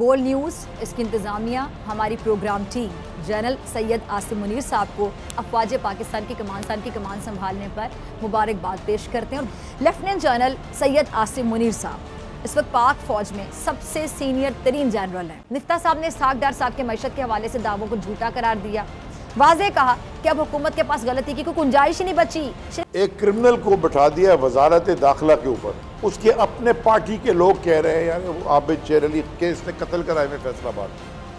बोल न्यूज़ इसकी इंतज़ामिया हमारी programme team general Syed Asim Munir साहब को अफवाज पाकिस्तान की कमान साहब की कमान संभालने पर मुबारकबाद पेश करते हैं लेफ्टिनेंट जनरल सैयद आसिम मुनीर साहब इस वक्त पाक फौज में सबसे सीनियर तरीन जनरल हैं निफ्ता साहब ने साकदार साहब के मैशत के हवाले से दावों को झूठा करार दिया वाजे कहा कि अब हुकूमत के पास गलती की कोई गुंजाइश नहीं बची एक क्रिमिनल को बैठा दिया वजारत दाखिला के ऊपर उसके अपने पार्टी के लोग कह रहे हैं यार आबिद शेर अली केस ने कत्ल कराए में फैसलाबाद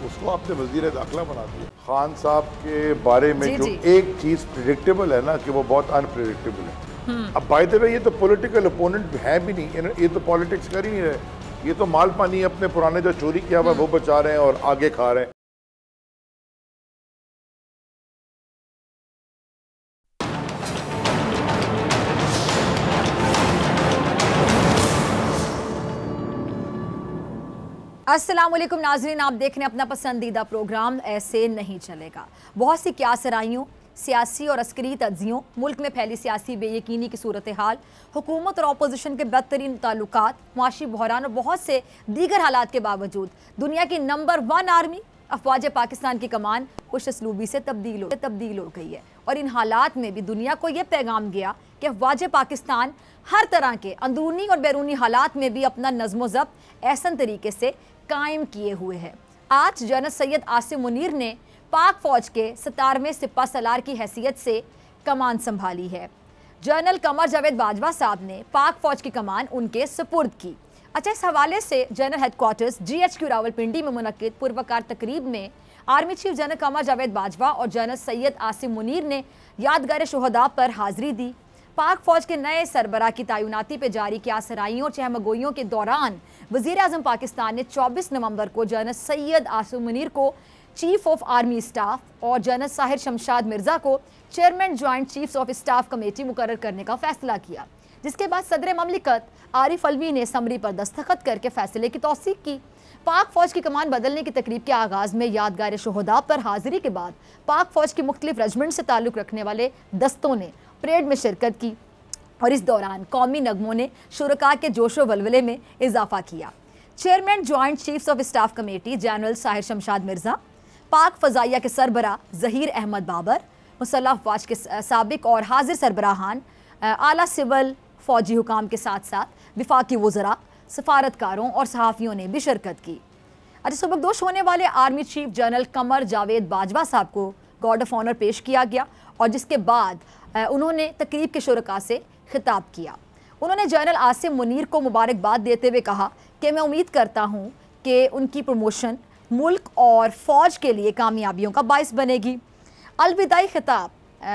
उसको आपने वजीर दाखिला बना दिया खान साहब के बारे में जी, जो जी। एक चीज प्रिडिक्टेबल है ना कि वो बहुत अनप्रिडिक्टेबल है हम्म। अब बाय द वे ये तो पॉलिटिकल अपोनेंट है भी नहीं ये तो पॉलिटिक्स कर ही नहीं रहे ये तो माल पानी अपने पुराने जो चोरी किया हुआ हम्म। वो बचा रहे हैं और आगे खा रहे हैं असलम नाजरीन आप देख रहे हैं अपना पसंदीदा प्रोग्राम ऐसे नहीं चलेगा बहुत सी क्या सराइयों सियासी और अस्करी तजियों मुल्क में फैली सियासी बेयकीनी की सूरत हाल हुकूमत और अपोजिशन के बदतरीन ताल्लुक माशी बहरान और बहुत से दीगर हालात के बावजूद दुनिया की नंबर वन आर्मी अफवाज पाकिस्तान की कमान खुश असलूबी से तब्दील हो तब्दील हो गई है और इन हालात में भी दुनिया को यह पैगाम गया कि अफवाज पाकिस्तान हर तरह के अंदरूनी और बैरूनी हालात में भी अपना नज्म ज़ब्त ऐसा तरीके से कायम किए हुए है आज जनरल सैयद आसिम मुनीर ने पाक फौज के सतारवें सिपा सलार की हैसियत से कमान संभाली है जनरल कमर जावेद बाजवा साहब ने पाक फौज की कमान उनके सुपुर्द की अच्छा इस हवाले से general headquarters G H Q Rawalpindi में मुनद पूर्वकार तकरीब में army chief general Qamar Javed Bajwa और जनरल सैयद आसिम मुनीर ने यादगार शहदा पर हाजिरी दी पाक फौज के नए सरबरा की तैनाती पर जारी किया सराइयों और चहमगोइयों के दौरान वजीर अजम पाकिस्तान ने चौबीस नवम्बर को जनरल सैयद आसू मुनीर को चीफ ऑफ आर्मी स्टाफ और जनरल साहिर शमशाद मिर्जा को chairman joint chief of staff committee मुकर करने का फैसला किया जिसके बाद सदर ममलिकत आरिफ अलवी ने समरी पर दस्तखत करके फैसले की तोसीक की पाक फौज की कमान बदलने की तकरीब के आगाज़ में यादगार शहदा पर हाजिरी के बाद पाक फौज की मुख्तलिफ रेजमेंट से ताल्लुक़ रखने वाले दस्तों ने परेड में शिरकत की और इस दौरान कौमी नगमों ने शुरुआत के जोश वलवले में इजाफा किया chairman joint chiefs of staff committee general Sahir Shamshad Mirza पाक फजाइया के सरबरा जहीर अहमद बाबर मुसलफ फवाज के सबक और हाजिर सरबराहान आला सिविल फ़ौजी हुकाम के साथ साथ विफाकी वज़रा सफारतकारों और सहाफ़ियों ने भी शिरकत की अच्छा सबकदोश होने वाले army chief general Qamar Javed Bajwa साहब को गार्ड ऑफ ऑनर पेश किया गया और जिसके बाद उन्होंने तकरीब के शुरा से खिताब किया उन्होंने जनरल आसिम मुनीर को मुबारकबाद देते हुए कहा कि मैं उम्मीद करता हूँ कि उनकी प्रमोशन मुल्क और फ़ौज के लिए कामयाबियों का बायस बनेगी अलविदाई खिताब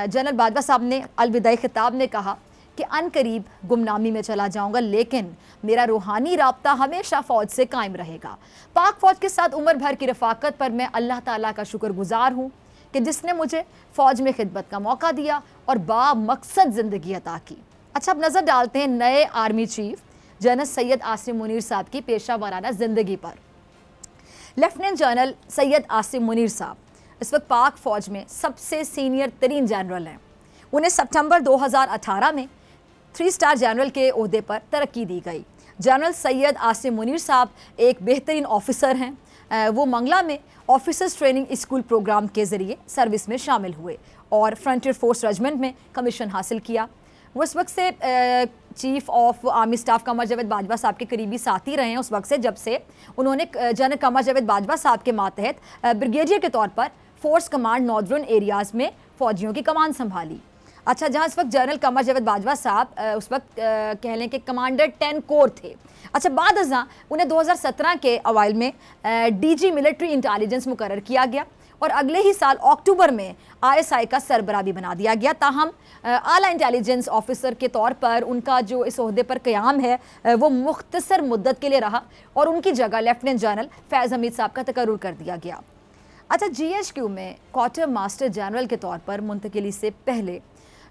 जनरल बाजवा साहब ने अलविदाई खिताब ने कहा कि अन करीब गुमनामी में चला जाऊंगा लेकिन मेरा रूहानी रबता हमेशा फ़ौज से कायम रहेगा पाक फ़ौज के साथ उम्र भर की रफाकत पर मैं अल्लाह ताला का शुक्रगुजार हूँ कि जिसने मुझे फ़ौज में खिदमत का मौका दिया और बा मकसद ज़िंदगी अता की अच्छा अब नज़र डालते हैं नए army chief general Syed Asim Munir साहब की पेशा वाराना ज़िंदगी पर लेफ्टिनेंट जनरल सैयद आसिम मुनीर साहब इस वक्त पाक फ़ौज में सबसे सीनियर तरीन जनरल हैं उन्हें सितंबर 2018 में थ्री स्टार जनरल के अहदे पर तरक्की दी गई जनरल सैयद आसिम मुनीर साहब एक बेहतरीन ऑफिसर हैं वो मंगला में ऑफिसर्स ट्रेनिंग स्कूल प्रोग्राम के ज़रिए सर्विस में शामिल हुए और फ्रंटियर फोर्स रेजिमेंट में कमीशन हासिल किया वो इस वक्त से chief of army staff Qamar Javed Bajwa साहब के करीबी साथी रहे हैं उस वक्त से जब से उन्होंने जनरल कमर जावेद बाजवा साहब के मातहत ब्रिगेडियर के तौर पर फोर्स कमांड नॉर्दर्न एरियाज़ में फ़ौजियों की कमान संभाली अच्छा जहाँ इस वक्त जनरल कमर जावेद बाजवा साहब उस वक्त कह लें कि कमांडर टेन कोर थे अच्छा बाद अजा उन्हें 2017 के अवाइल में डीजी मिलिट्री इंटेलिजेंस मुकर किया गया और अगले ही साल अक्टूबर में आईएसआई का सरबरा भी बना दिया गया ताहम आला इंटेलिजेंस ऑफिसर के तौर पर उनका जो इस अहदे पर क़्याम है वो मुख्तसर मुद्दत के लिए रहा और उनकी जगह लेफ्टिनेंट जनरल फैज़ हमीद साहब का तकरूर कर दिया गया अच्छा जी एच क्यू में क्वार्टर मास्टर जनरल के तौर पर मुंतकली से पहले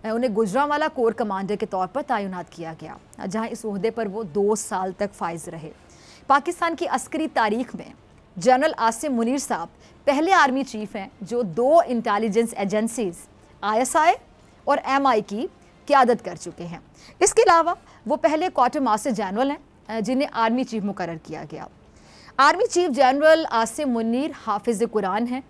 उन्हें गुजरावाला कोर कमांडर के तौर पर तैनात किया गया जहां इस अहदे पर वो दो साल तक फाइज रहे पाकिस्तान की अस्करी तारीख में जनरल आसिम मुनीर साहब पहले आर्मी चीफ हैं जो दो इंटेलिजेंस एजेंसीज आईएसआई और एमआई की क्यादत कर चुके हैं इसके अलावा वो पहले क्वार्टर मास्टर जनरल हैं जिन्हें आर्मी चीफ मुकर किया गया army chief general Asim Munir हाफिज़ कुरान हैं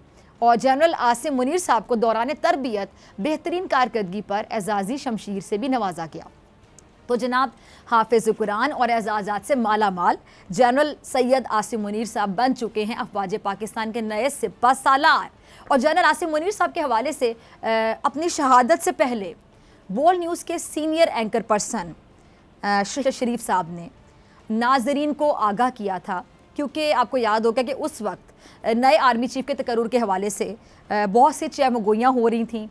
और जनरल आसिम मुनीर साहब को दौरान तरबियत बेहतरीन कारकर्दगी पर एजाजी शमशीर से भी नवाजा गया तो जनाब हाफिज कुरान और एजाजात से माला माल जनरल सैयद आसिम मुनीर साहब बन चुके हैं अफवाज पाकिस्तान के नए सिपा सालार और जनरल आसिम मुनीर साहब के हवाले से आ, अपनी शहादत से पहले बोल न्यूज़ के सीनियर एंकर पर्सन शरीफ साहब ने नाजरीन को आगाह किया था क्योंकि आपको याद होगा कि उस वक्त नए आर्मी चीफ के तकरूर के हवाले से बहुत सी चैमगोइयाँ हो रही थी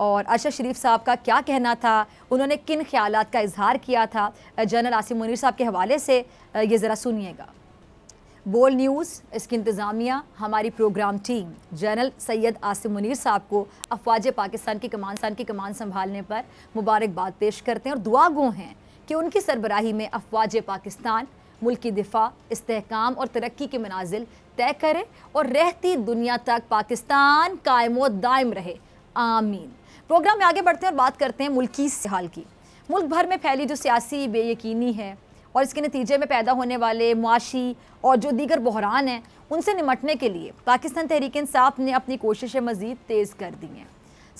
और अरशद शरीफ साहब का क्या कहना था उन्होंने किन ख्याल का इजहार किया था जनरल आसिम मुनर साहब के हवाले से ये ज़रा सुनिएगा बोल न्यूज़ इसकी इंतज़ामिया हमारी programme team general Syed Asim Munir साहब को अफवाज पाकिस्तान की कमान सान की कमान संभालने पर मुबारकबाद पेश करते हैं और दुआ गो हैं कि उनकी सरबराही में अफवाज पाकिस्तान मुल्क दिफा इसकाम और तरक्की के मनाजिल तय करे और रहती दुनिया तक पाकिस्तान कायम दायम रहे आमीन प्रोग्राम में आगे बढ़ते हैं और बात करते हैं मुल्की हाल की मुल्क भर में फैली जो सियासी बेयकनी है और इसके नतीजे में पैदा होने वाले मुआशी और जो दीगर बहरान हैं उनसे निमटने के लिए पाकिस्तान तहरीक इंसाफ ने अपनी कोशिशें मज़ीद तेज़ कर दी हैं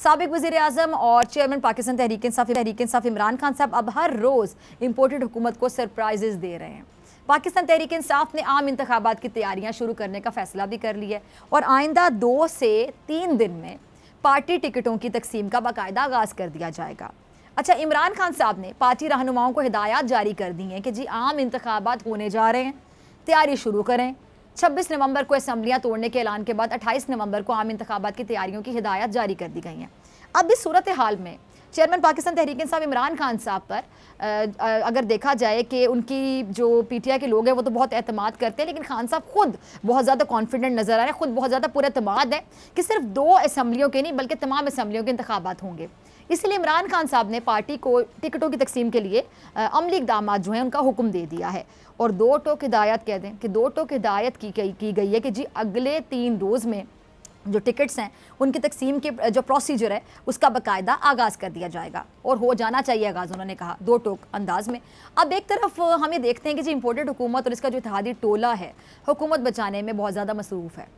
सबक वजी अजम और चेयरमैन पाकिस्तान तहरीक इंसाफ तहरीक इंसाफ इमरान खान साहब अब हर रोज़ इम्पोर्टेड हुकूमत को सरप्राइजेज़ दे रहे हैं पाकिस्तान तहरीक इंसाफ ने आम इंतबात की तैयारियाँ शुरू करने का फैसला भी कर लिया है और आइंदा दो से तीन दिन में पार्टी टिकटों की तकसीम का बाकायदा आगाज़ कर दिया जाएगा अच्छा इमरान खान साहब ने पार्टी रहनुमाओं को हिदायत जारी कर दी हैं कि जी आम इंतबात होने जा रहे हैं तैयारी शुरू करें 26 नवंबर को असम्बलियाँ तोड़ने के ऐलान के बाद 28 नवंबर को आम इंतबात की तैयारियों की हिदायत जारी कर दी गई हैं अब इस सूरत हाल में चेयरमैन पाकिस्तान तहरीक इंसाफ इमरान खान साहब पर अगर देखा जाए कि उनकी जो पीटीआई के लोग हैं वो तो बहुत अहतमाद करते हैं लेकिन खान साहब खुद बहुत ज़्यादा कॉन्फिडेंट नज़र आ रहे हैं खुद बहुत ज़्यादा पूरा अतमाद है कि सिर्फ दो असम्बलियों के नहीं बल्कि तमाम असम्बलियों के इंतबात होंगे इसलिए इमरान खान साहब ने पार्टी को टिकटों की तकसीम के लिए अमली इकदाम जो हैं उनका हुक्म दे दिया है और दो टोक हिदायत कह दें कि दो टोक हिदायत की गई है कि जी अगले तीन रोज़ में जो टिकट्स हैं उनकी तकसीम के जो प्रोसीजर है उसका बकायदा आगाज़ कर दिया जाएगा और हो जाना चाहिए आगाज़ उन्होंने कहा दो टोक अंदाज में अब एक तरफ हम ये देखते हैं कि जो इम्पोर्टेड हुकूमत और इसका जो इतिहादी टोला है हुकूमत बचाने में बहुत ज़्यादा मसरूफ़ है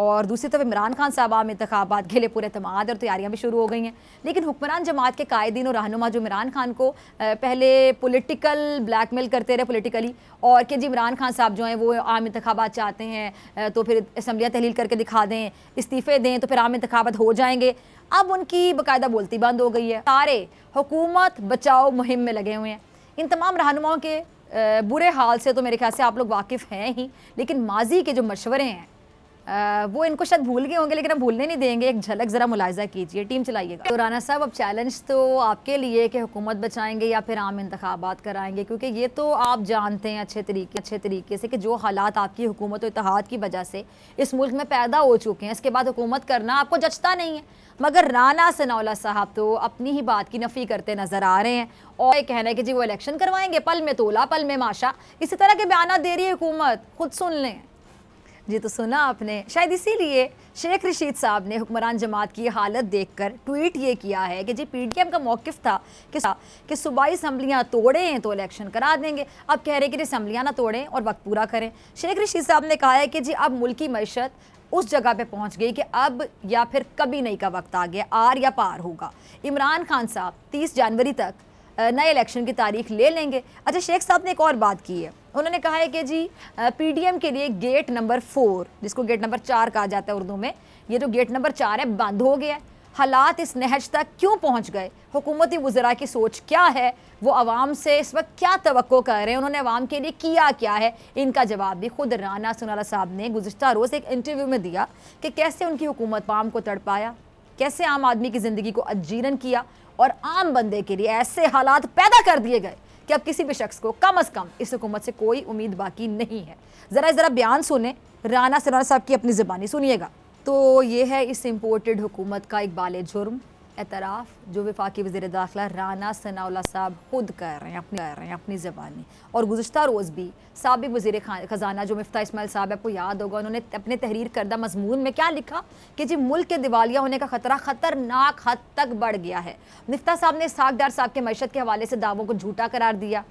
और दूसरी तरफ इमरान खान साहब आम इंतबात के लिए पूरे तमाद और तैयारियाँ भी शुरू हो गई हैं लेकिन हुक्मरान जमात के कायदीन और रहनुमा जो इमरान खान को पहले पोलिटिकल ब्लैकमेल करते रहे पोलिटिकली और कि जी इमरान खान साहब जो हैं वो आम इंतबात चाहते हैं तो फिर असम्बलियाँ तहलील करके दिखा दें इस्तीफ़े दें तो फिर आम इंतबात हो जाएंगे अब उनकी बाकायदा बोलती बंद हो गई है सारे हुकूमत बचाओ मुहिम में लगे हुए हैं इन तमाम रहनुमाओं के बुरे हाल से तो मेरे ख्याल से आप लोग वाकिफ़ हैं ही लेकिन माजी के जो मशवरे हैं आ, वो इनको शायद भूल गए होंगे लेकिन हम भूलने नहीं देंगे एक झलक ज़रा मुलायजा कीजिए टीम चलाइएगा तो राना साहब अब चैलेंज तो आपके लिए कि हुकूमत बचाएंगे या फिर आम इंतबात कराएंगे क्योंकि ये तो आप जानते हैं अच्छे तरीके अच्छे तरीके से कि जो हालात आपकी हुकूमत इतिहाद की वजह से इस मुल्क में पैदा हो चुके हैं इसके बाद हुकूमत करना आपको जचता नहीं है मगर राना सनौला साहब तो अपनी ही बात की नफ़ी करते नज़र आ रहे हैं और ये कहना है कि जी वो इलेक्शन करवाएंगे पल में तोला पल में माशा इसी तरह के बयान दे रही है हुकूमत खुद सुन लें जी तो सुना आपने शायद इसीलिए शेख रशीद साहब ने हुक्मरान जमात की हालत देखकर ट्वीट ये किया है कि जी पीडीएम का मौकफ था कि कि सूबाई असम्बलियाँ तोड़ें तो इलेक्शन करा देंगे अब कह रहे कि असम्बलियाँ ना तोड़ें और वक्त पूरा करें शेख रशीद साहब ने कहा है कि जी अब मुल्क मीशत उस जगह पे पहुंच गई कि अब या फिर कभी नहीं का वक्त आ गया आर या पार होगा इमरान खान साहब 30 जनवरी तक नए इलेक्शन की तारीख ले लेंगे अच्छा शेख साहब ने एक और बात की है उन्होंने कहा है कि जी पीडीएम के लिए गेट नंबर फोर जिसको गेट नंबर चार कहा जाता है उर्दू में ये जो गेट नंबर चार है बंद हो गया है हालात इस नहज तक क्यों पहुंच गए हुकूमती वज़रा की सोच क्या है वो आवाम से इस वक्त क्या तो कर रहे हैं उन्होंने आवाम के लिए किया क्या है इनका जवाब भी खुद राना सुनारा साहब ने गुजशत रोज़ एक इंटरव्यू में दिया कि कैसे उनकी हुकूमत आवाम को तड़पाया कैसे आम आदमी की ज़िंदगी को अजीरन किया और आम बंदे के लिए ऐसे हालात पैदा कर दिए गए कि अब किसी भी शख्स को कम अज़ कम इस हुकूमत से कोई उम्मीद बाकी नहीं है ज़रा ज़रा बयान सुने राना सराना साहब की अपनी ज़बानी सुनिएगा तो ये है इस इम्पोर्टेड हुकूमत का इकबाल जुर्म एतराफ़ जो वफाकी वजी दाखिला राना सनाउल्ला साहब खुद कर रहे हैं अपने कर रहे हैं अपनी में और गुजशत रोज़ भी सबक वजीर ख़जाना जो मफ्ता इसमाइल साहब आपको याद होगा उन्होंने अपने तहरीर करदा मजमून में क्या लिखा कि जी मुल्क के दिवालिया होने का ख़तरा ख़तरनाक हद तक बढ़ गया है मफ्ता साहब ने साकदार साहब के मैशत के हवाले से दावों को झूठा करार दिया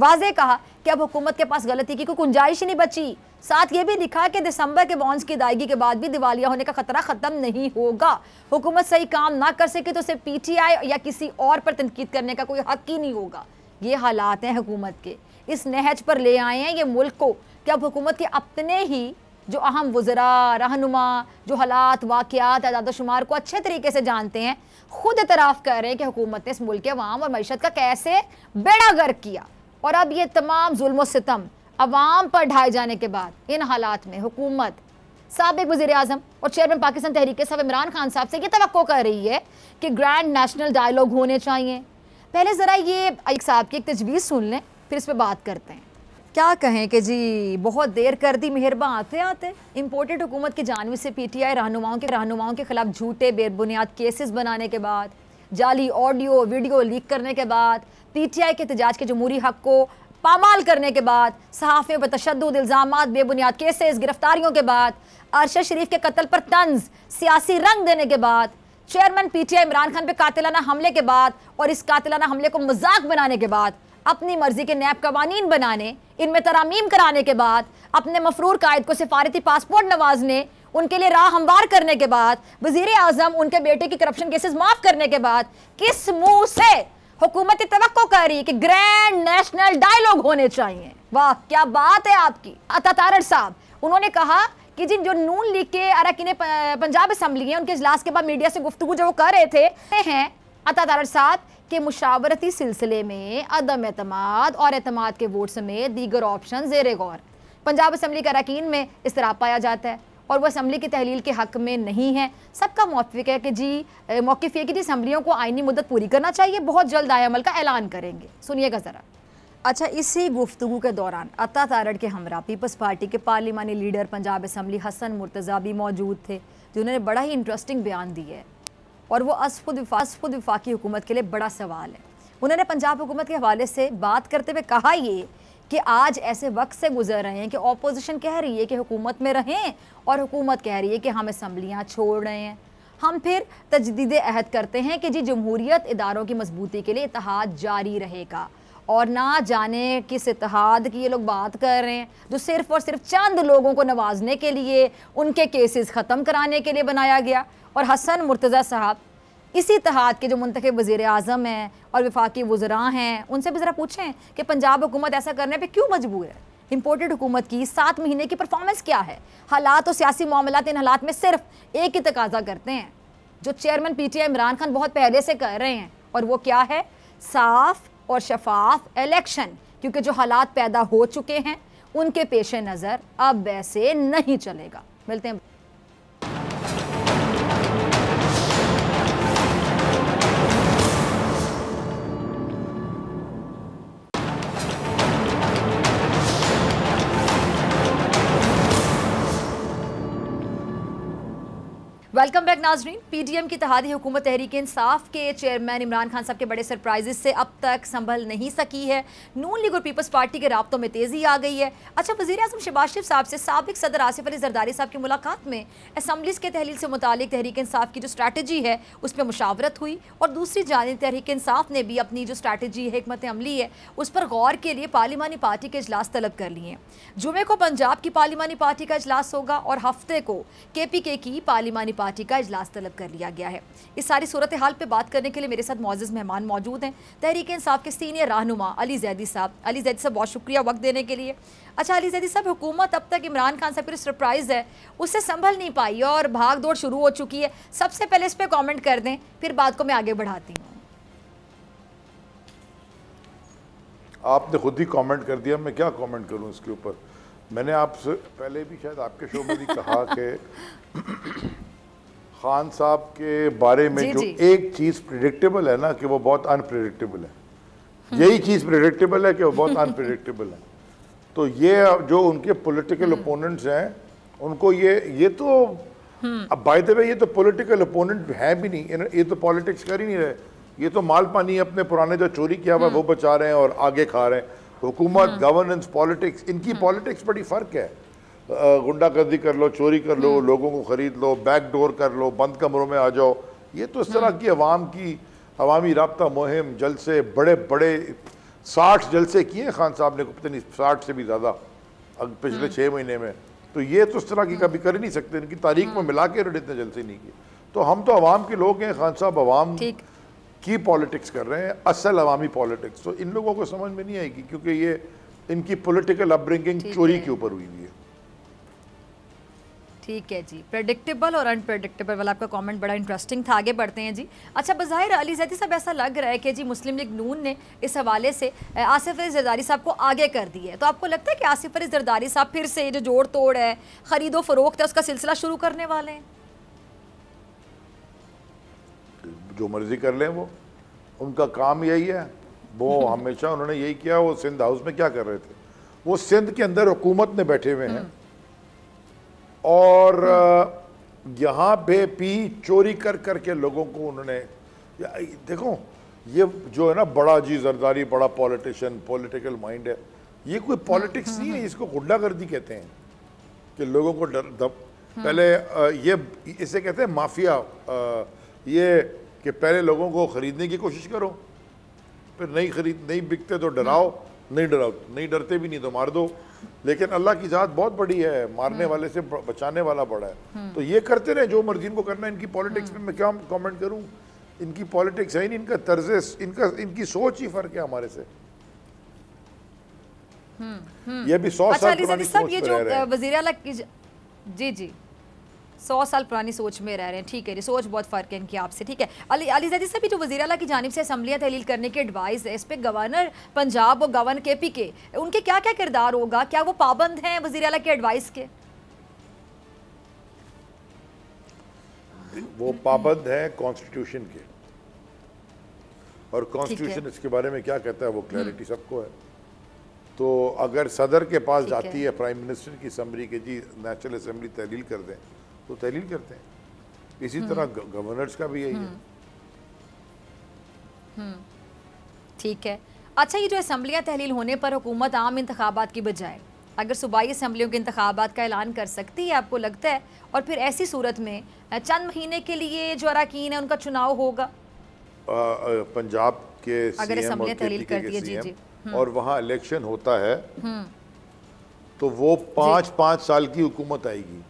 वाजे कहा कि अब हुकूमत के पास गलती की कोई गुंजाइश नहीं बची साथ ये भी लिखा कि दिसंबर के बॉन्ड्स की अदायगी के बाद भी दिवालिया होने का खतरा ख़त्म नहीं होगा हुकूमत सही काम ना कर सके तो उसे पी टी आई या किसी और पर तनकीद करने का कोई हक ही नहीं होगा ये हालात हैं हुकूमत के इस नहज पर ले आए हैं ये मुल्क को कि अब हुकूमत के अपने ही जो अहम वजरा रहनुमा जो हालात वाक़ात आदाद शुमार को अच्छे तरीके से जानते हैं खुद इतराफ़ कर रहे हैं कि हुकूमत ने इस मुल्क के अवाम और मीशत का कैसे बेड़ा गर्क किया और अब ये तमाम जुल्म सितम आवाम पर ढाए जाने के बाद इन हालात में हुकूमत सबक वजी अजम और चेयरमैन पाकिस्तान तहरीक साहब इमरान खान साहब से ये तो कर रही है कि ग्रैंड नेशनल डायलॉग होने चाहिए पहले ज़रा ये एक साहब की एक तजवीज़ सुन लें फिर इस पर बात करते हैं क्या कहें कि जी बहुत देर कर दी मेहरबा आते आते इम्पोर्टेड हुकूमत की जानवी से पी टी आई रहनुमाओं के रहनुमाओं के खिलाफ झूठे बेबुनियाद केसेस बनाने के बाद जाली ऑडियो वीडियो लीक करने के बाद पीटीआई के एहतजाज के जमहूरी हक को पामाल करने के बाद सहाफ़ियों पर तशद इल्ज़ाम बेबुनियाद केसेस गिरफ्तारियों के बाद अरशद शरीफ के कत्ल पर तंज सियासी रंग देने के बाद चेयरमैन पीटीआई इमरान खान पर कातिलाना हमले के बाद और इस कातिलाना हमले को मजाक बनाने के बाद अपनी मर्जी के नैब कवानीन बनाने इनमें तरामीम कराने के बाद अपने मफरूर कायद को सिफारती पासपोर्ट नवाजने उनके लिए राह हमवार करने के बाद वजीर आजम उनके बेटे की करप्शन केसेस माफ करने के बाद किस मुंह से हुकूमत तो कर रही है कि ग्रैंड नेशनल डायलॉग होने चाहिए वाह क्या बात है आपकी अता साहब उन्होंने कहा कि जिन जो नून लीग के अरकिन पंजाब असम्बली है उनके इजलास के बाद मीडिया से गुफ्तु जो वो कर रहे थे हैं अता साहब के मुशावरती सिलसिले में अदम अतमाद और अतमाद के वोट समेत दीगर ऑप्शन जेर गौर पंजाब असम्बली के अरकान में इस तरह पाया जाता है और वो असम्बली की तहलील के हक में नहीं है सबका मौफिक है कि जी मौकफ़ है कि जी असम्बलियों को आइनी मुदत पूरी करना चाहिए बहुत जल्द आए अमल का ऐलान करेंगे सुनिएगा ज़रा अच्छा इसी गुफ्तु के दौरान अता तारड़ के हमरा पीपल्स पार्टी के पार्लिमानी लीडर पंजाब असम्बली हसन मुर्तज़ा भी मौजूद थे जिन्होंने बड़ा ही इंटरेस्टिंग बयान दी है और वो असफुद विफा, असफुद विफाकी हुकूमत के लिए बड़ा सवाल है उन्होंने पंजाब हुकूमत के हवाले से बात करते हुए कहा ये कि आज ऐसे वक्त से गुजर रहे हैं कि ऑपोजिशन कह रही है कि हुकूमत में रहें और हुकूमत कह रही है कि हम असम्बलियाँ छोड़ रहे हैं हम फिर तजदीद अहद करते हैं कि जी जमहूरीत इदारों की मजबूती के लिए इतिहाद जारी रहेगा और ना जाने किस इतिहाद की ये लोग बात कर रहे हैं जो सिर्फ और सिर्फ चंद लोगों को नवाजने के लिए उनके केसेस ख़त्म कराने के लिए बनाया गया और हसन मुर्तज़ा साहब इसी तहत के जो मुंतब वज़ी अजम हैं और वफाकी वज़रा हैं उनसे भी ज़रा पूछें कि पंजाब हुकूमत ऐसा करने पर क्यों मजबूर है इम्पोर्टेड हुकूमत की सात महीने की परफॉर्मेंस क्या है हालात और सियासी मामला इन हालात में सिर्फ एक ही तकाजा करते हैं जो chairman P T I Imran Khan बहुत पहले से कर रहे हैं और वो क्या है साफ और शफाफ एलेक्शन क्योंकि जो हालात पैदा हो चुके हैं उनके पेश नज़र अब वैसे नहीं चलेगा मिलते हैं वेलकम बैक नाजरीन पीडीएम की तहदी हुकूमत तहरीक इंसाफ के चेयरमैन इमरान खान साहब के बड़े सरप्राइजेस से अब तक संभल नहीं सकी है नून लीग और पीपल्स पार्टी के रबतों में तेज़ी आ गई है अच्छा वजी अजम शबाज शिफ साहब से सबक सदर आसिफ अली जरदारी साहब की मुलाकात में असम्बलीस के तहलील से मुतल तहरीक इंसाफ की जो स्ट्रैटेजी है उस पर मुशावरत हुई और दूसरी जान तहरीक इंसाफ ने भी अपनी जो स्ट्रैटेजी है हमत अमली है उस पर गौर के लिए पार्लिमानी पार्टी के अजलास तलब कर लिए जुमे को पंजाब की पार्लिमानी पार्टी का अजलास होगा और हफ्ते को के पी के की पार्लिमानी पार्टी का इजलास तलब कर लिया गया है इस सारी सूरत हाल पर बात करने के लिए मेरे साथ मोज़ मेहमान मौजूद हैं तहरीक इंसाफ के सीनियर रहनुमा अली जैदी साहब अली जैदी साहब बहुत शुक्रिया वक्त देने के लिए अच्छा अली जैदी साहब हुकूमत अब तक इमरान खान साहब की सरप्राइज़ है उससे संभल नहीं पाई और भाग दौड़ शुरू हो चुकी है सबसे पहले इस पर कॉमेंट कर दें फिर बात को मैं आगे बढ़ाती हूँ आपने खुद ही कमेंट कर दिया मैं क्या कमेंट करूं इसके ऊपर मैंने आपसे पहले भी शायद आपके शो में भी कहा कि खान साहब के बारे में जो एक चीज़ प्रिडिक्टेबल है ना कि वो बहुत अनप्रिडिक्टेबल है यही चीज़ प्रिडिक्टेबल है कि वो बहुत अनप्रिडिक्टेबल है तो ये जो उनके पॉलिटिकल ओपोनेंट्स हम्म। हैं उनको ये ये तो हम्म। अब बाय द वे ये तो पॉलिटिकल ओपोनेंट है भी नहीं ये तो पॉलिटिक्स कर ही नहीं रहे ये तो माल पानी अपने पुराने जो चोरी किया हुआ हम्म। वो बचा रहे हैं और आगे खा रहे हैं हुकूमत गवर्नेंस पॉलिटिक्स इनकी पॉलिटिक्स बड़ी फ़र्क है गुंडागर्दी कर लो चोरी कर लो हम्म। लोगों को ख़रीद लो बैक डोर कर लो बंद कमरों में आ जाओ ये तो इस तरह हाँ। की अवाम की अवामी रबता मुहिम जलसे बड़े बड़े साठ जलसे किए खान साहब ने पता नहीं साठ से भी ज़्यादा अब पिछले हम्म। छः महीने में तो ये तो इस तरह की कभी हम्म। कर ही नहीं सकते इनकी तारीख में हाँ। मिला के रेड इतने जलसे नहीं किए तो हम तो आवाम के लोग हैं खान साहब आवाम की पॉलिटिक्स कर रहे हैं असल अवामी पॉलिटिक्स तो इन लोगों को समझ में नहीं आएगी क्योंकि ये इनकी पॉलिटिकल अपब्रिंगिंग चोरी के ऊपर हुई हुई है ठीक है जी प्रडिक्टेबल और अनप्रडिक्टेबल वाला आपका कमेंट बड़ा इंटरेस्टिंग था आगे बढ़ते हैं जी अच्छा बज़ाहिर अली जैदी साहब ऐसा लग रहा है कि जी मुस्लिम लीग नून ने इस हवाले से आसिफ अली जरदारी साहब को आगे कर दी है तो आपको लगता है कि आसिफ अली जरदारी साहब फिर से जो जोड़ तोड़ है ख़रीदो फरोख्त है उसका सिलसिला शुरू करने वाले हैं जो मर्ज़ी कर लें वो उनका काम यही है वो हमेशा उन्होंने यही किया वो सिंध हाउस में क्या कर रहे थे वो सिंध के अंदर हुकूमत में बैठे हुए हैं हम्म। और यहाँ पे भी चोरी कर करके लोगों को उन्होंने देखो ये जो है ना बड़ा जी जरदारी बड़ा पॉलिटिशियन पॉलिटिकल माइंड है ये कोई पॉलिटिक्स हाँ, नहीं है हाँ। इसको गुंडागर्दी कहते हैं कि लोगों को डर दब हाँ। पहले ये इसे कहते हैं माफिया ये कि पहले लोगों को ख़रीदने की कोशिश करो फिर नहीं खरीद नहीं बिकते तो डराओ नहीं डरा नहीं डरते भी नहीं तो मार दो लेकिन अल्लाह की ज़ात बहुत बड़ी है मारने हम्म। वाले से बचाने वाला बड़ा है हम्म। तो ये करते रहे जो मर्जी इनको करना इनकी पॉलिटिक्स हम्म। में मैं क्या कमेंट करूं इनकी पॉलिटिक्स है नहीं इनका तर्ज इनका इनकी सोच ही फर्क है हमारे से ये भी सौ अच्छा, साल पुरानी सोच ये जो वजीर जी जी सौ साल पुरानी सोच में रह रहे हैं ठीक है जी सोच बहुत फ़र्क है इनकी आपसे ठीक है अली से भी जो वजी अला की जानब से असम्बलियाँ तहलील करने के एडवाइस है इस पर गवर्नर पंजाब और गवर्नर के पी के उनके क्या क्या किरदार होगा क्या वो पाबंद हैं वजी अला के एडवाइस के वो पाबंद है कॉन्स्टिट्यूशन के और कॉन्स्टिट्यूशन इसके बारे में क्या कहता है वो क्लैरिटी हम्म। सबको है तो अगर सदर के पास जाती है, है प्राइम मिनिस्टर की असम्बली के जी नेशनल असम्बली तहलील कर दें तो तहलील करते हैं इसी हम्म। तरह गवर्नर्स का भी यही है हम्म। हम्म। ठीक है अच्छा ये जो असम्बलियाँ तहलील होने पर हुकूमत आम इंतबात की बजाय अगर सूबाई असम्बलियों के इंतबात का ऐलान कर सकती है आपको लगता है और फिर ऐसी सूरत में चंद महीने के लिए जो अरकान है उनका चुनाव होगा पंजाब के अगर असम्बलियाँ तहलील कर दी जी जी और वहाँ इलेक्शन होता है तो वो पाँच पाँच साल की हुकूमत आएगी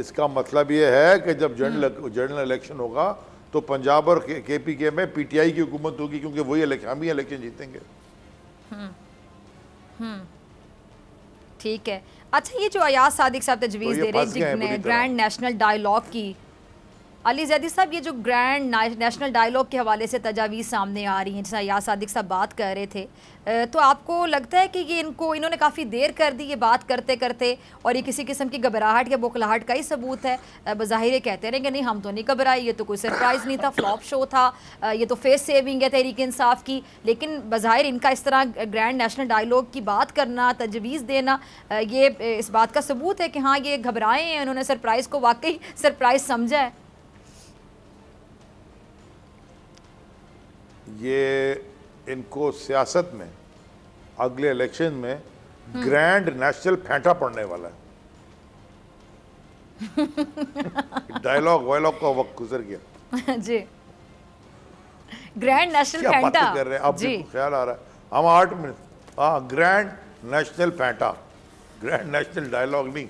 इसका मतलब ये है कि जब जनरल जनरल इलेक्शन होगा तो पंजाब और के पी के में पी टी आई की हुकूमत होगी क्योंकि वही हम ही इलेक्शन जीतेंगे हम्म, हम्म। ठीक है अच्छा ये जो अयाज सादिक साहब तजवीज़ तो दे रहे हैं ग्रैंड नेशनल डायलॉग की अली जैदी साहब ये जो ग्रैंड नेशनल डायलॉग के हवाले से तजावीज़ सामने आ रही हैं जैसा या सादिक साहब बात कर रहे थे तो आपको लगता है कि ये इनको इन्होंने काफ़ी देर कर दी ये बात करते करते और ये किसी किस्म की घबराहट या बोखलाहट का ही सबूत है ये कहते रहेंगे नहीं हम तो नहीं घबराए ये तो कोई सरप्राइज़ नहीं था फ्लॉप शो था ये तो फेस सेविंग है तहरीक इंसाफ की लेकिन बाहिर इनका इस तरह ग्रैंड नेशनल डायलॉग की बात करना तजवीज़ देना ये इस बात का सबूत है कि हाँ ये घबराए हैं इन्होंने सरप्राइज़ को वाकई सरप्राइज़ समझा है ये इनको सियासत में अगले इलेक्शन में ग्रैंड हम्म। नेशनल फेंटा पड़ने वाला है डायलॉग वायलॉग का वक्त गुजर गया जी ग्रैंड नेशनल फेंटा कर रहे हैं अब तो ख्याल आ रहा है हम आठ मिनट हाँ ग्रैंड नेशनल फेंटा ग्रैंड नेशनल डायलॉग नहीं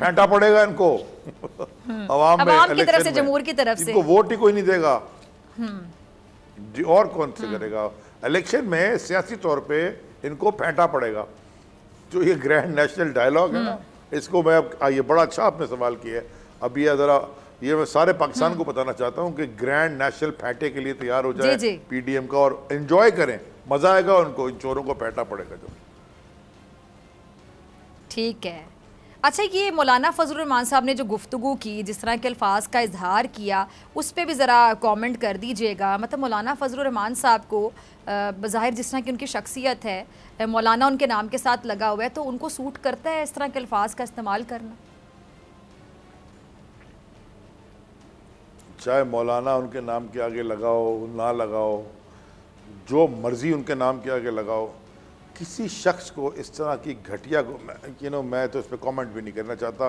फेंटा पड़ेगा इनको अवाम हम्म। में की तरफ से की तरफ से इनको वोट ही कोई नहीं देगा हम्म। और कौन से हाँ। करेगा इलेक्शन में सियासी तौर पे इनको फेंटा पड़ेगा जो ये ग्रैंड नेशनल डायलॉग है ना हाँ। इसको मैं अब ये बड़ा अच्छा आपने सवाल किया है अब ये ज़रा ये मैं सारे पाकिस्तान हाँ। को बताना चाहता हूँ कि ग्रैंड नेशनल फैटे के लिए तैयार हो जाए पीडीएम का और एंजॉय करें मजा आएगा उनको इन चोरों को फेंटा पड़ेगा जो ठीक है अच्छा ये मौलाना फ़जल रमान साहब ने जो गुफ्तु की जिस तरह के अल्फाज का इजहार किया उस पर भी ज़रा कमेंट कर दीजिएगा मतलब मौलाना फ़जल रमान साहब को बज़ाहिर जिस तरह की उनकी शख्सियत है मौलाना उनके नाम के साथ लगा हुआ है तो उनको सूट करता है इस तरह के अल्फाज का इस्तेमाल करना चाहे मौलाना उनके नाम के आगे लगाओ ना लगाओ जो मर्ज़ी उनके नाम के आगे लगाओ किसी शख्स को इस तरह की घटिया यू नो मैं तो इस पर कॉमेंट भी नहीं करना चाहता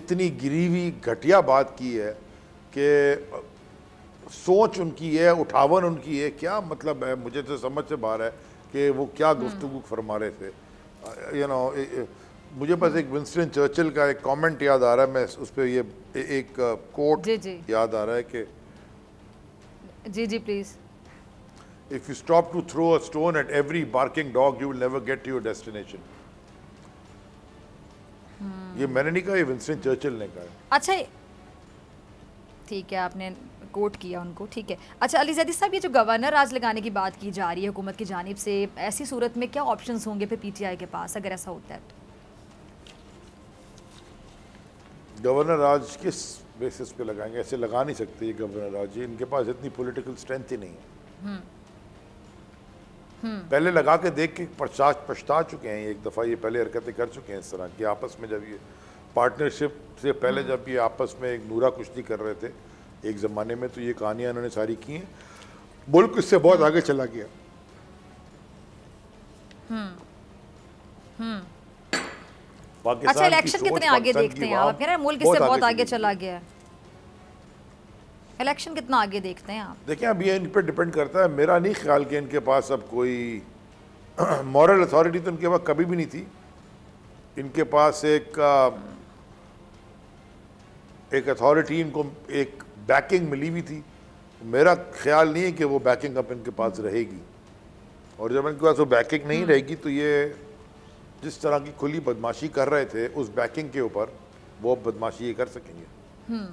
इतनी गिरी हुई घटिया बात की है कि सोच उनकी है उठावन उनकी है क्या मतलब है मुझे तो समझ से बाहर है कि वो क्या हम्म। गुफ्तु फरमा रहे थे यू uh, नो मुझे बस एक विंस्टन चर्चिल का एक कमेंट याद आ रहा है मैं उस पर ये एक कोट uh, याद आ रहा है कि जी जी please If you stop to throw a stone at every barking dog, you will never get to your destination. Hmm. ये मैंने नहीं कहा ये विंस्टन चर्चिल ने कहा अच्छा ठीक है आपने कोट किया उनको ठीक है अच्छा अली जैदी साहब ये जो गवर्नर राज लगाने की बात की जा रही है हुकूमत की जानब से ऐसी सूरत में क्या ऑप्शंस होंगे फिर पीटीआई के पास अगर ऐसा होता है तो गवर्नर राज किस बेसिस पे लगाएंगे ऐसे लगा नहीं सकते ये गवर्नर राज इनके पास इतनी पॉलिटिकल स्ट्रेंथ ही नहीं है हम्म। पहले लगा के देख के पछता पछता चुके हैं एक दफ़ा ये पहले हरकतें कर चुके हैं इस तरह की आपस में जब ये पार्टनरशिप से पहले जब ये आपस में एक नूरा कुश्ती कर रहे थे एक ज़माने में तो ये कहानियाँ उन्होंने सारी की हैं मुल्क इससे बहुत आगे चला गया हम्म हम्म अच्छा इलेक्शन कितने आगे देखते हैं आप मुल्क इससे बहुत आगे चला गया है इलेक्शन कितना आगे देखते हैं आप देखिए अब ये इन पर डिपेंड करता है मेरा नहीं ख्याल कि इनके पास अब कोई मॉरल अथॉरिटी तो इनके पास कभी भी नहीं थी इनके पास एक एक अथॉरिटी इनको एक बैकिंग मिली हुई थी मेरा ख्याल नहीं है कि वो बैकिंग अब इनके पास रहेगी और जब इनके पास वो बैकिंग नहीं हम्म। रहेगी तो ये जिस तरह की खुली बदमाशी कर रहे थे उस बैकिंग के ऊपर वो बदमाशी ये कर सकेंगे हम्म।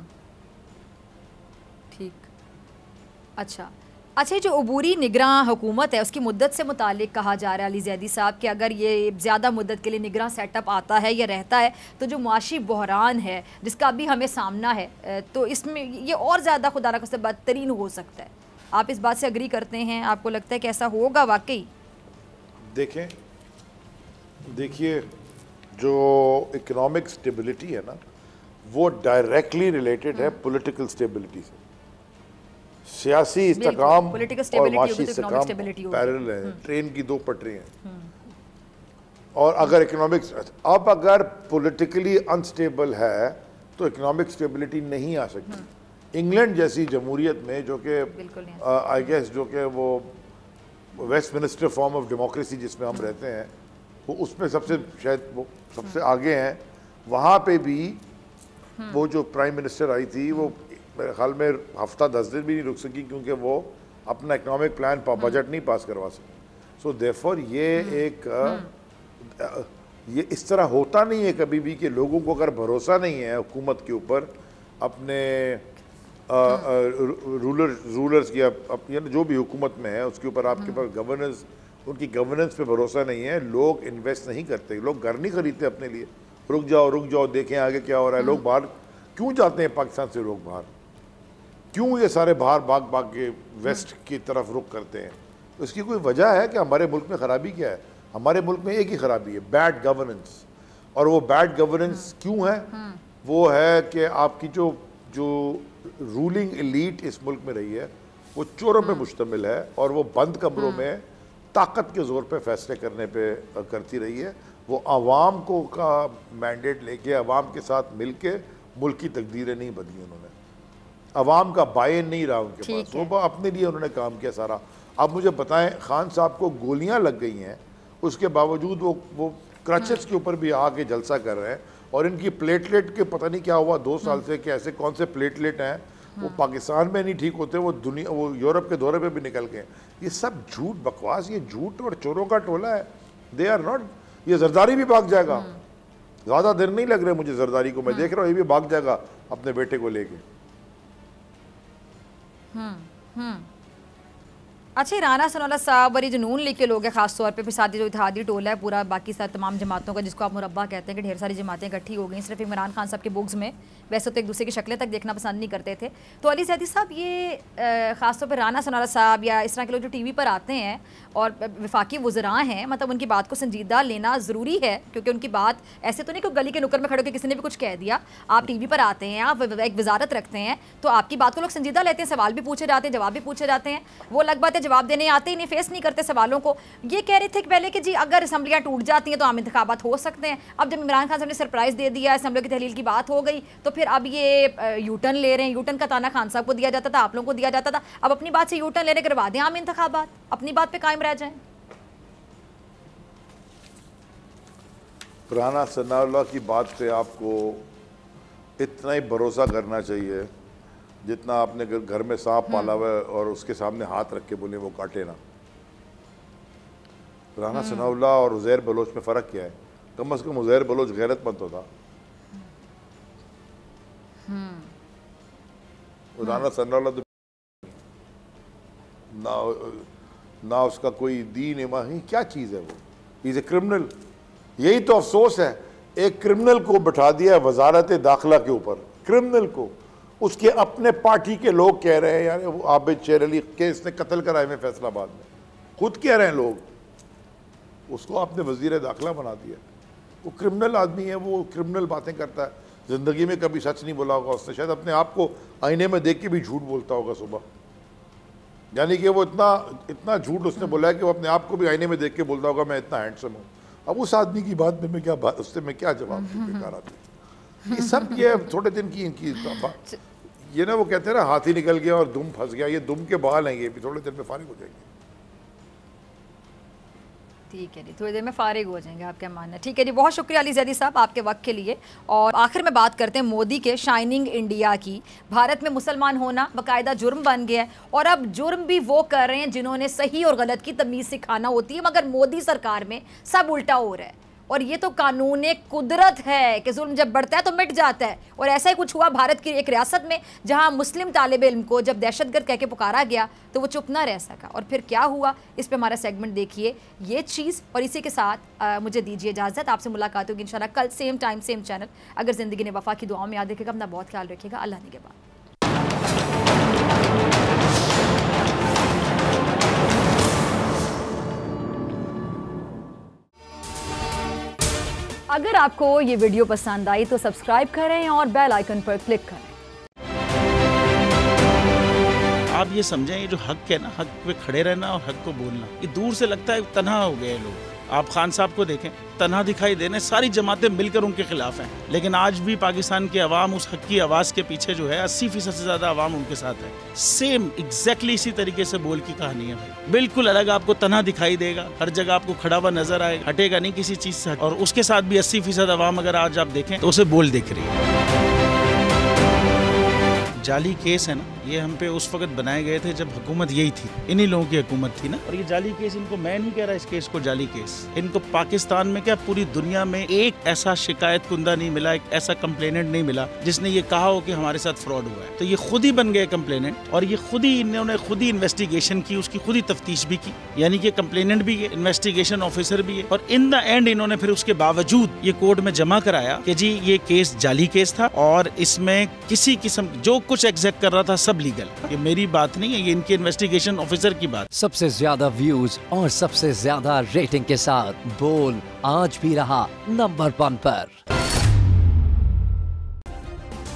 अच्छा अच्छा जो अबूरी निगरान हुकूमत है उसकी मुद्दत से मुतल कहा जा रहा है अली जैदी साहब कि अगर ये ज़्यादा मुद्दत के लिए निगरान सेटअप आता है या रहता है तो जो मुआशी बहरान है जिसका अभी हमें सामना है तो इसमें ये और ज़्यादा खुदा रखा से बदतरीन हो सकता है आप इस बात से अग्री करते हैं आपको लगता है कि ऐसा होगा वाकई देखें देखिए जो इकोनॉमिक स्टेबिलिटी है ना वो डायरेक्टली रिलेटेड है पोलिटिकल हम्म। स्टेबिलिटी से सियासी इस्तकाम और माशी इस्तकाम पैरल है ट्रेन हम्म। की दो पटरी हैं हम्म। और अगर इकोनॉमिक्स अब अगर पॉलिटिकली अनस्टेबल है तो इकोनॉमिक स्टेबिलिटी नहीं आ सकती इंग्लैंड हम्म। जैसी जमहूरियत में जो कि आई गेस जो कि वो Westminster form of democracy जिसमें हम रहते हैं वो उसमें सबसे शायद वो सबसे आगे हैं वहाँ पे भी वो जो प्राइम मिनिस्टर आई थी वो मेरे ख्याल में हफ्ता दस दिन भी नहीं रुक सकी क्योंकि वो अपना इकनॉमिक प्लान बजट नहीं पास करवा सके सो देफोर ये एक हम्म। ये इस तरह होता नहीं है कभी भी कि लोगों को अगर भरोसा नहीं है हुकूमत के ऊपर अपने रूलर रूलर्स की अप, जो भी हुकूमत में है उसके ऊपर आपके हम्म। पास गवर्नेंस उनकी गवर्नेंस पे भरोसा नहीं है लोग इन्वेस्ट नहीं करते लोग घर नहीं खरीदते अपने लिए रुक जाओ रुक जाओ देखें आगे क्या हो रहा है हम्म। लोग बाहर क्यों जाते हैं पाकिस्तान से लोग बाहर क्यों ये सारे बाहर भाग भाग के वेस्ट हम्म। की तरफ रुख करते हैं तो इसकी कोई वजह है कि हमारे मुल्क में ख़राबी क्या है हमारे मुल्क में एक ही ख़राबी है बैड गवर्नेंस और वो बैड गवर्नेंस हम्म। क्यों है हम्म। वो है कि आपकी जो जो रूलिंग एलीट इस मुल्क में रही है वो चोरों पे मुश्तमिल है और वो बंद कमरों में ताकत के ज़ोर पे फैसले करने पे करती रही है वो आवाम को का मैंडेट लेके आवाम के साथ मिल के मुल्क की तकदीरें नहीं बदली उन्होंने अवाम का बायन नहीं रहा उनके पास वो अपने लिए उन्होंने काम किया सारा अब मुझे बताएं खान साहब को गोलियां लग गई हैं उसके बावजूद वो वो क्रचेस के ऊपर भी आके जलसा कर रहे हैं और इनकी प्लेटलेट के पता नहीं क्या हुआ दो हम्म। साल से कि ऐसे कौन से प्लेटलेट हैं वो हम्म। पाकिस्तान में नहीं ठीक होते वो दुनिया वो यूरोप के दौरे पर भी निकल गए ये सब झूठ बकवास ये झूठ और चोरों का टोला है दे आर नॉट ये जरदारी भी भाग जाएगा हम्म। ज़्यादा देर नहीं लग रहे मुझे जरदारी को मैं देख रहा हूँ ये भी भाग जाएगा अपने बेटे को लेके हम्म हम्म अच्छा राना सनौला साहब और ये जो नून लीग के लोग हैं खासतौर पर फिर जो इतिहादी टोला है पूरा बाकी सारे तमाम जमातों का जिसको आप मुरबा कहते हैं कि ढेर सारी जमातें इकट्ठी हो गई सिर्फ इमरान खान साहब के बुक्स में वैसे तो एक दूसरे की शक्लें तक देखना पसंद नहीं करते थे तो अली जैदी साहब ये ख़ासतौर पर राना सनौला साहब या इस तरह के लोग जो टी वी पर आते हैं और वफाकी वजरा हैं मतलब उनकी बात को संजीदा लेना ज़रूरी है क्योंकि उनकी बात ऐसे तो नहीं कि गली के नुकर में खड़े होकर किसी ने भी कुछ कह दिया आप टी वी पर आते हैं आप एक वजारत रखते हैं तो आपकी बात को लोग संजीदा लेते हैं सवाल भी पूछे जाते हैं जवाब भी पूछे जाते हैं वो अलग बात है जवाब देने आते ही नहीं फेस नहीं करते सवालों को ये कह रहे थे कि पहले कि जी अगर असम्बलियाँ टूट जाती हैं तो आम इंतबात हो सकते हैं अब जब इमरान खान साहब ने सरप्राइज़ दे दिया असम्बली की तहलील की बात हो गई तो फिर अब ये यूटर्न ले रहे हैं यूटर्न का ताना खान साहब को दिया जाता था आप लोगों को दिया जाता था अब अपनी बात से यूटर्न लेने करवा दें आम इंतबात अपनी बात पर कायम रह जाएँ पुराना सनाउल्ला की बात पे आपको इतना ही भरोसा करना चाहिए जितना आपने घर में सांप हम्म। पाला हुआ और उसके सामने हाथ रख के बोले वो काटे ना राना हम्म। सनाउल्ला और उजैर बलोच में फ़र्क क्या है कम अज़ कम उजैर बलोच गैरतमंद तो था हम्म। राना हाँ। सनाउल्ला तो ना ना उसका कोई दीन ही क्या चीज़ है वो इज़ ए क्रिमिनल यही तो अफसोस है एक क्रिमिनल को बैठा दिया वजारत दाखिला के ऊपर क्रिमिनल को उसके अपने पार्टी के लोग कह रहे हैं यार वो आबिद शेर अली के इसने कत्ल कराए हुए फैसलाबाद में खुद कह रहे हैं लोग उसको आपने वजीर दाखिला बना दिया वो क्रिमिनल आदमी है वो क्रिमिनल बातें करता है ज़िंदगी में कभी सच नहीं बोला होगा उसने शायद अपने आप को आईने में देख के भी झूठ बोलता होगा सुबह यानी कि वो इतना इतना झूठ उसने बोला है कि वो अपने आप को भी आईने में देख के बोलता होगा मैं इतना हैंडसम हूँ अब उस आदमी की बात में मैं क्या उससे मैं क्या जवाब बेकार आती ये सब ये थोड़े दिन की इनकी ये ना वो कहते हैं ना हाथी निकल गया और दुम फंस गया ये दुम के बाल हैं ये भी थोड़े दिन में फारिग हो जाएंगे ठीक है जी थोड़ी देर में फारिग हो जाएंगे आपके मानना ठीक है जी बहुत शुक्रिया अली जैदी साहब आपके वक्त के लिए और आखिर में बात करते हैं मोदी के शाइनिंग इंडिया की भारत में मुसलमान होना बाकायदा जुर्म बन गया है और अब जुर्म भी वो कर रहे हैं जिन्होंने सही और गलत की तमीज़ सिखाना होती है मगर मोदी सरकार में सब उल्टा हो रहा है और ये तो कानून कुदरत है कि जुल्म जब बढ़ता है तो मिट जाता है और ऐसा ही कुछ हुआ भारत की एक रियासत में जहाँ मुस्लिम तालब इम को जब दहशतगर्द कह के पुकारा गया तो वो चुप ना रह सका और फिर क्या हुआ इस पर हमारा सेगमेंट देखिए ये चीज़ और इसी के साथ आ, मुझे दीजिए इजाज़त आपसे मुलाकात होगी इन कल सेम टाइम सेम चैनल अगर ज़िंदगी ने वफा की दुआओं में याद रखेगा अपना बहुत ख्याल रखिएगा अल्लाह ने के बाद अगर आपको ये वीडियो पसंद आई तो सब्सक्राइब करें और बेल आइकन पर क्लिक करें आप ये समझें ये जो हक है ना हक पे खड़े रहना और हक को बोलना ये दूर से लगता है तना हो गए लोग आप खान साहब को देखें तना दिखाई देने सारी जमातें मिलकर उनके खिलाफ हैं लेकिन आज भी पाकिस्तान के अवाम उस हक की आवाज़ के पीछे जो है अस्सी फीसद से ज़्यादा अवाम उनके साथ है सेम एग्जैक्टली इसी तरीके से बोल की कहानी है भाई बिल्कुल अलग आपको तनहा दिखाई देगा हर जगह आपको खड़ा हुआ नजर आएगा हटेगा नहीं किसी चीज़ से और उसके साथ भी अस्सी फीसद अगर आज आप देखें तो उसे बोल देख रही है जाली केस है ना ये हम पे उस वक्त बनाए गए थे जब हुकूमत यही थी इन्हीं लोगों की हुकूमत थी ना और ये जाली केस इनको मैं नहीं कह रहा इस केस को जाली केस इनको पाकिस्तान में क्या पूरी दुनिया में एक ऐसा शिकायत कुंदा नहीं मिला एक ऐसा कंप्लेनेंट नहीं मिला जिसने ये कहा हो कि हमारे साथ फ्रॉड हुआ है तो ये खुद ही बन गए कंप्लेनेंट और ये खुद ही इन्होंने खुद ही इन्वेस्टिगेशन की उसकी खुद ही तफ्तीश भी की यानी कि कंप्लेनेंट भी है इन्वेस्टिगेशन ऑफिसर भी है और इन द एंड इन्होंने फिर उसके बावजूद ये कोर्ट में जमा कराया कि जी ये केस जाली केस था और इसमें किसी किस्म जो कुछ कुछ एग्जैक्ट कर रहा था सब लीगल ये मेरी बात नहीं है ये इनके इन्वेस्टिगेशन ऑफिसर की बात सबसे ज्यादा व्यूज और सबसे ज्यादा रेटिंग के साथ बोल आज भी रहा नंबर वन पर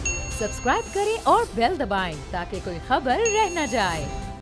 सब्सक्राइब करें और बेल दबाएं ताकि कोई खबर रह न जाए